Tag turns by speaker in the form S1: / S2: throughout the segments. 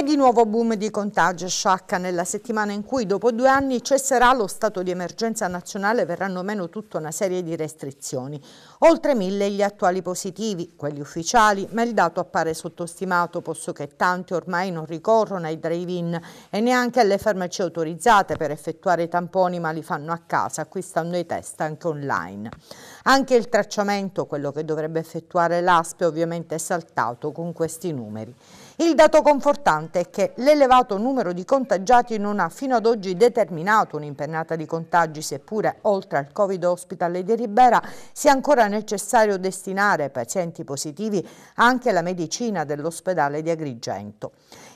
S1: E di nuovo boom di contagio sciacca nella settimana in cui dopo due anni cesserà lo stato di emergenza nazionale verranno meno tutta una serie di restrizioni. Oltre mille gli attuali positivi, quelli ufficiali, ma il dato appare sottostimato posto che tanti ormai non ricorrono ai drive-in e neanche alle farmacie autorizzate per effettuare i tamponi ma li fanno a casa acquistando i test anche online. Anche il tracciamento, quello che dovrebbe effettuare l'ASPE ovviamente è saltato con questi numeri. Il dato confortante è che l'elevato numero di contagiati non ha fino ad oggi determinato un'impennata di contagi, seppure oltre al Covid Hospital di Ribera sia ancora necessario destinare pazienti positivi anche alla medicina dell'ospedale di Agrigento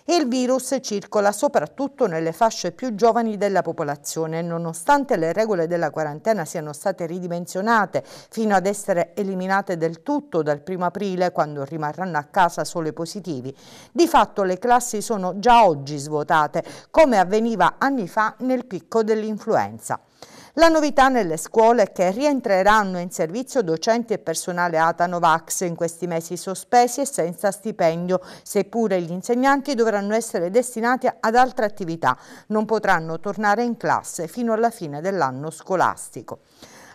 S1: il virus circola soprattutto nelle fasce più giovani della popolazione. Nonostante le regole della quarantena siano state ridimensionate fino ad essere eliminate del tutto dal 1 aprile quando rimarranno a casa solo i positivi, di fatto le classi sono già oggi svuotate come avveniva anni fa nel picco dell'influenza. La novità nelle scuole è che rientreranno in servizio docenti e personale ATA Novax in questi mesi sospesi e senza stipendio, seppure gli insegnanti dovranno essere destinati ad altre attività. Non potranno tornare in classe fino alla fine dell'anno scolastico.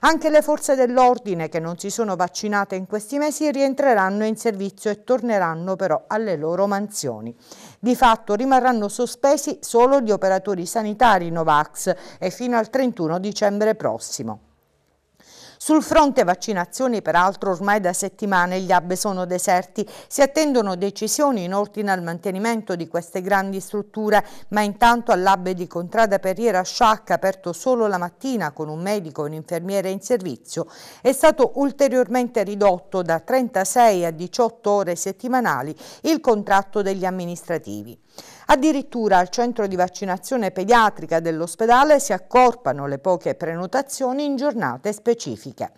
S1: Anche le forze dell'ordine che non si sono vaccinate in questi mesi rientreranno in servizio e torneranno però alle loro mansioni. Di fatto rimarranno sospesi solo gli operatori sanitari Novax e fino al 31 dicembre prossimo. Sul fronte vaccinazioni, peraltro, ormai da settimane gli hub sono deserti. Si attendono decisioni in ordine al mantenimento di queste grandi strutture, ma intanto all'hub di Contrada Perriera Sciacca, aperto solo la mattina con un medico e un infermiere in servizio, è stato ulteriormente ridotto da 36 a 18 ore settimanali il contratto degli amministrativi. Addirittura al centro di vaccinazione pediatrica dell'ospedale si accorpano le poche prenotazioni in giornate specifiche.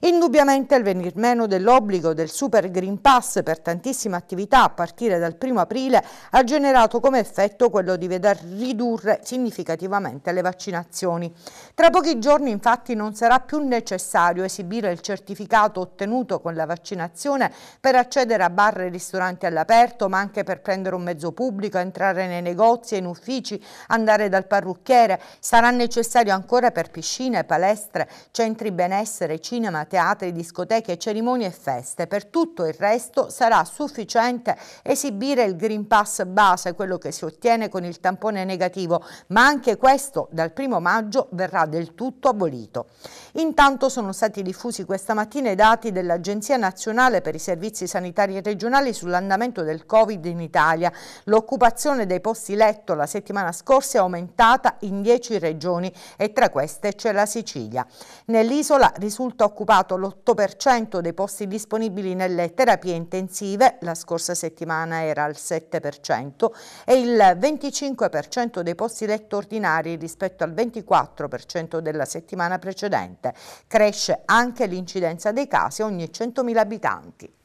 S1: Indubbiamente il venir meno dell'obbligo del Super Green Pass per tantissime attività a partire dal 1 aprile ha generato come effetto quello di veder ridurre significativamente le vaccinazioni. Tra pochi giorni infatti non sarà più necessario esibire il certificato ottenuto con la vaccinazione per accedere a bar e ristoranti all'aperto ma anche per prendere un mezzo pubblico, e entrare entrare nei negozi e in uffici, andare dal parrucchiere, sarà necessario ancora per piscine, palestre, centri benessere, cinema, teatri, discoteche, cerimonie e feste. Per tutto il resto sarà sufficiente esibire il Green Pass base, quello che si ottiene con il tampone negativo, ma anche questo dal primo maggio verrà del tutto abolito. Intanto sono stati diffusi questa mattina i dati dell'Agenzia Nazionale per i Servizi Sanitari Regionali sull'andamento del Covid in Italia. L'occupazione dotazione dei posti letto la settimana scorsa è aumentata in 10 regioni e tra queste c'è la Sicilia. Nell'isola risulta occupato l'8% dei posti disponibili nelle terapie intensive, la scorsa settimana era al 7%, e il 25% dei posti letto ordinari rispetto al 24% della settimana precedente. Cresce anche l'incidenza dei casi ogni 100.000 abitanti.